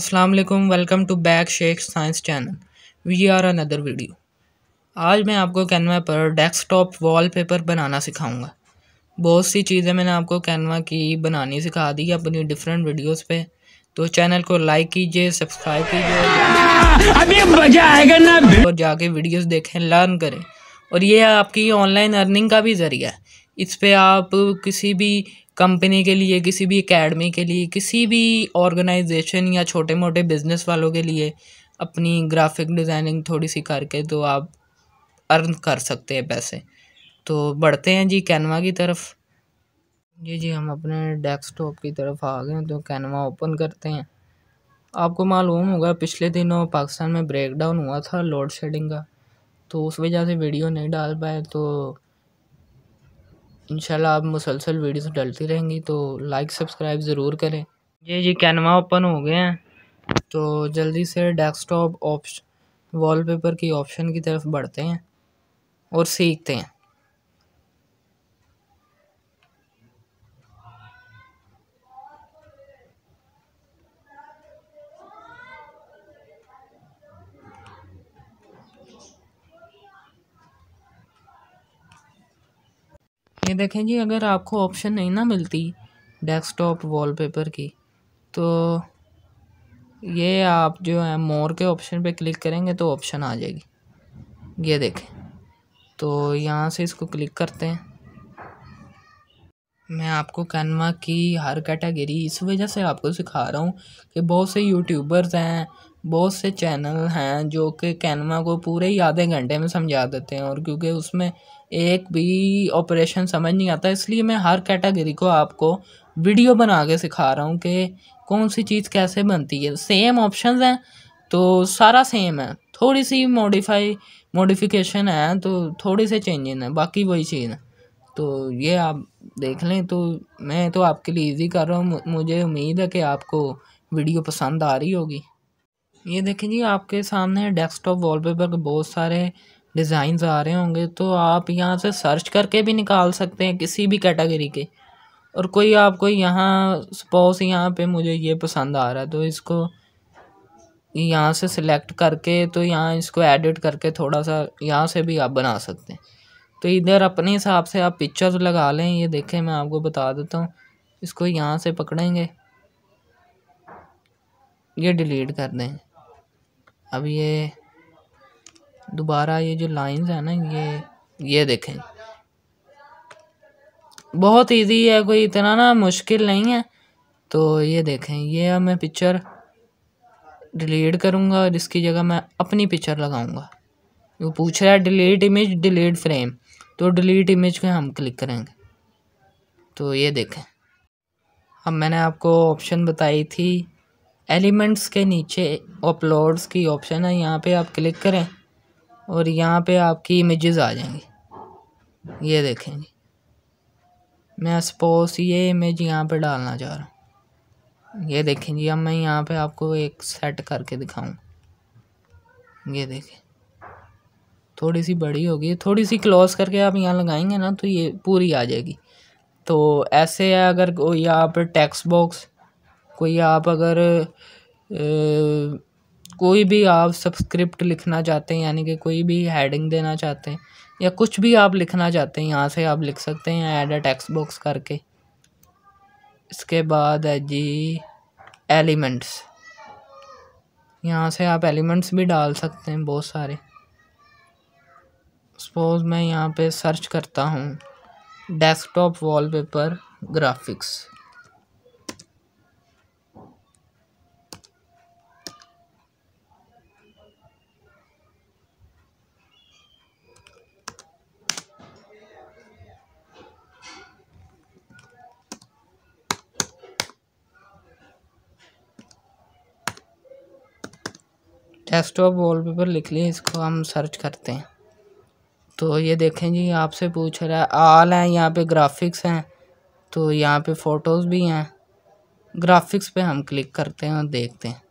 Aslam welcome to back Shaikh science channel we are another video आज मैं आपको कैनवा पर डेस्कटॉप वॉलपेपर बनाना सिखाऊंगा बहुत सी चीज़ें मैंने आपको कैनवा की बनानी सिखा दी अपनी डिफरेंट वीडियोस पे तो चैनल को लाइक कीजिए सब्सक्राइब कीजिए अभी मजा आएगा ना और जाके वीडियोस देखें लर्न करें और ये आपकी ऑनलाइन अर्निंग का भी ज़रिया है इस पर आप किसी भी कंपनी के लिए किसी भी एकेडमी के लिए किसी भी ऑर्गेनाइजेशन या छोटे मोटे बिजनेस वालों के लिए अपनी ग्राफिक डिज़ाइनिंग थोड़ी सी करके तो आप अर्न कर सकते हैं पैसे तो बढ़ते हैं जी कैनवा की तरफ जी जी हम अपने डेस्कटॉप की तरफ आ गए तो कैनवा ओपन करते हैं आपको मालूम होगा पिछले दिनों पाकिस्तान में ब्रेकडाउन हुआ था लोड शेडिंग का तो उस वजह से वीडियो नहीं डाल पाए तो इंशाल्लाह आप मुसलसल वीडियोस डालती रहेंगी तो लाइक सब्सक्राइब ज़रूर करें जी जी कैनवा ओपन हो गए हैं तो जल्दी से डेस्कटॉप ऑप्श वॉलपेपर की ऑप्शन की तरफ बढ़ते हैं और सीखते हैं ये देखें जी अगर आपको ऑप्शन नहीं ना मिलती डेस्कटॉप वॉलपेपर की तो ये आप जो है मोर के ऑप्शन पे क्लिक करेंगे तो ऑप्शन आ जाएगी ये देखें तो यहाँ से इसको क्लिक करते हैं मैं आपको कैनवा की हर कैटेगरी इस वजह से आपको सिखा रहा हूँ कि बहुत से यूट्यूबर्स हैं बहुत से चैनल हैं जो कि कैनमा को पूरे ही आधे घंटे में समझा देते हैं और क्योंकि उसमें एक भी ऑपरेशन समझ नहीं आता इसलिए मैं हर कैटेगरी को आपको वीडियो बना के सिखा रहा हूँ कि कौन सी चीज़ कैसे बनती है सेम ऑप्शन हैं तो सारा सेम है थोड़ी सी मॉडिफाई मॉडिफिकेशन है तो थोड़े से चेंजेस हैं बाकी वही चीज़ है तो ये आप देख लें तो मैं तो आपके लिए इजी कर रहा हूँ मुझे उम्मीद है कि आपको वीडियो पसंद आ रही होगी ये देखें जी आपके सामने डेस्कटॉप वॉलपेपर के बहुत सारे डिज़ाइंस आ रहे होंगे तो आप यहाँ से सर्च करके भी निकाल सकते हैं किसी भी कैटेगरी के और कोई आपको यहाँ सपोज यहाँ पे मुझे ये पसंद आ रहा है तो इसको यहाँ से सिलेक्ट करके तो यहाँ इसको एडिट करके थोड़ा सा यहाँ से भी आप बना सकते हैं तो इधर अपने हिसाब से आप पिक्चर्स लगा लें ये देखें मैं आपको बता देता हूँ इसको यहाँ से पकड़ेंगे ये डिलीट कर दें अब ये दोबारा ये जो लाइंस है ना ये ये देखें बहुत इजी है कोई इतना ना मुश्किल नहीं है तो ये देखें ये अब मैं पिक्चर डिलीट करूँगा और इसकी जगह मैं अपनी पिक्चर लगाऊँगा वो पूछ रहा है डिलीट इमेज डिलीट फ्रेम तो डिलीट इमेज पे हम क्लिक करेंगे तो ये देखें अब मैंने आपको ऑप्शन बताई थी एलिमेंट्स के नीचे अपलोड्स की ऑप्शन है यहाँ पे आप क्लिक करें और यहाँ पे आपकी इमेजेस आ जाएंगी ये देखें जी मैं सपोज ये इमेज यहाँ पे डालना चाह रहा हूँ ये देखें जी अब मैं यहाँ पे आपको एक सेट करके दिखाऊँ ये देखें थोड़ी सी बड़ी होगी थोड़ी सी क्लोज करके आप यहाँ लगाएंगे ना तो ये पूरी आ जाएगी तो ऐसे है अगर कोई आप टेक्स्ट बॉक्स कोई आप अगर कोई भी आप सब्सक्रिप्ट लिखना चाहते हैं यानी कि कोई भी हेडिंग देना चाहते हैं या कुछ भी आप लिखना चाहते हैं यहाँ से आप लिख सकते हैं ऐड अ टेक्स्ट बॉक्स करके इसके बाद है जी एलिमेंट्स यहाँ से आप एलिमेंट्स भी डाल सकते हैं बहुत सारे सपोज़ मैं यहाँ पे सर्च करता हूँ desktop wallpaper graphics desktop wallpaper लिख लिए इसको हम सर्च करते हैं तो ये देखें जी आपसे पूछ रहा है आल हैं यहाँ पे ग्राफिक्स हैं तो यहाँ पे फ़ोटोज़ भी हैं ग्राफिक्स पे हम क्लिक करते हैं और देखते हैं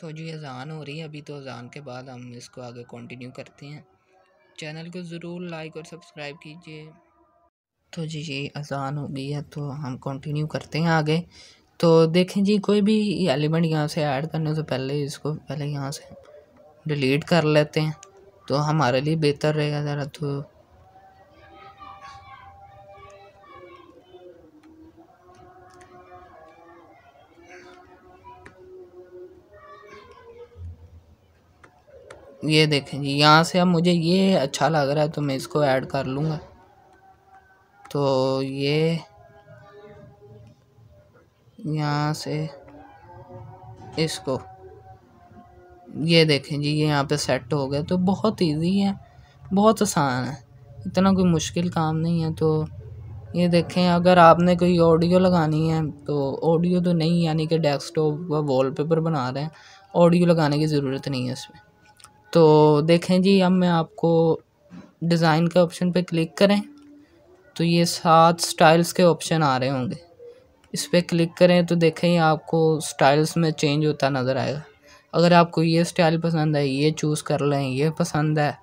तो जी अजान हो रही है अभी तो अजान के बाद हम इसको आगे कंटिन्यू करते हैं चैनल को ज़रूर लाइक और सब्सक्राइब कीजिए तो जी जी अजान हो गई है तो हम कंटिन्यू करते हैं आगे तो देखें जी कोई भी एलिमेंट यहाँ से ऐड करने से पहले इसको पहले यहाँ से डिलीट कर लेते हैं तो हमारे लिए बेहतर रहेगा ज़रा तो ये देखें जी यहाँ से अब मुझे ये अच्छा लग रहा है तो मैं इसको ऐड कर लूँगा तो ये यहाँ से इसको ये देखें जी ये यहाँ पे सेट हो गया तो बहुत इजी है बहुत आसान है इतना कोई मुश्किल काम नहीं है तो ये देखें अगर आपने कोई ऑडियो लगानी है तो ऑडियो तो नहीं यानी कि डेस्कटॉप व वॉलपेपर बना रहे हैं ऑडियो लगाने की ज़रूरत नहीं है इसमें तो देखें जी अब मैं आपको डिज़ाइन के ऑप्शन पे क्लिक करें तो ये सात स्टाइल्स के ऑप्शन आ रहे होंगे इस पर क्लिक करें तो देखें आपको स्टाइल्स में चेंज होता नज़र आएगा अगर आपको ये स्टाइल पसंद है ये चूज़ कर लें ये पसंद है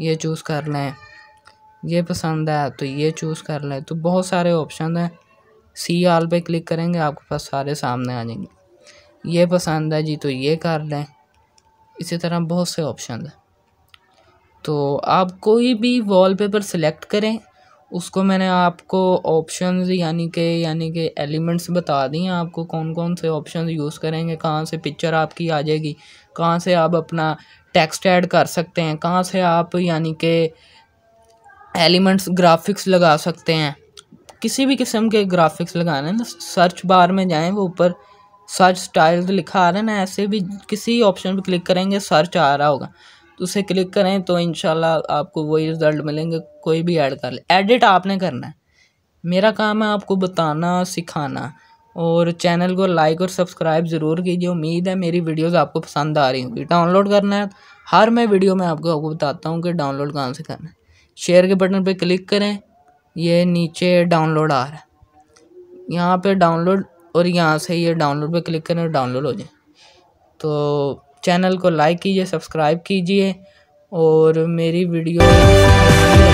ये चूज़ कर लें ये पसंद है तो ये चूज़ कर लें तो बहुत सारे ऑप्शन हैं सी आल पे क्लिक करेंगे आपके पास सारे सामने आ जाएंगे ये पसंद है जी तो ये कर लें इसी तरह बहुत से ऑप्शन हैं तो आप कोई भी वॉलपेपर सेलेक्ट करें उसको मैंने आपको ऑप्शंस यानी कि यानी कि एलिमेंट्स बता दिए आपको कौन कौन से ऑप्शन यूज़ करेंगे कहाँ से पिक्चर आपकी आ जाएगी कहाँ से आप अपना टेक्स्ट ऐड कर सकते हैं कहाँ से आप यानी कि एलिमेंट्स ग्राफिक्स लगा सकते हैं किसी भी किस्म के ग्राफिक्स लगाने ना सर्च बार में जाएँ वो ऊपर सर्च स्टाइल लिखा आ रहा है ना ऐसे भी किसी ऑप्शन पर क्लिक करेंगे सर्च आ रहा होगा तो उसे क्लिक करें तो इन आपको वही रिज़ल्ट मिलेंगे कोई भी ऐड कर ले एडिट आपने करना है मेरा काम है आपको बताना सिखाना और चैनल को लाइक और सब्सक्राइब ज़रूर कीजिए उम्मीद है मेरी वीडियोस आपको पसंद आ रही होंगी डाउनलोड करना है हर मैं वीडियो में आपको आपको बताता हूँ कि डाउनलोड कहाँ से करना है शेयर के बटन पर क्लिक करें ये नीचे डाउनलोड आ रहा है यहाँ पर डाउनलोड और यहाँ से ये डाउनलोड पर क्लिक करें और डाउनलोड हो जाए तो चैनल को लाइक कीजिए सब्सक्राइब कीजिए और मेरी वीडियो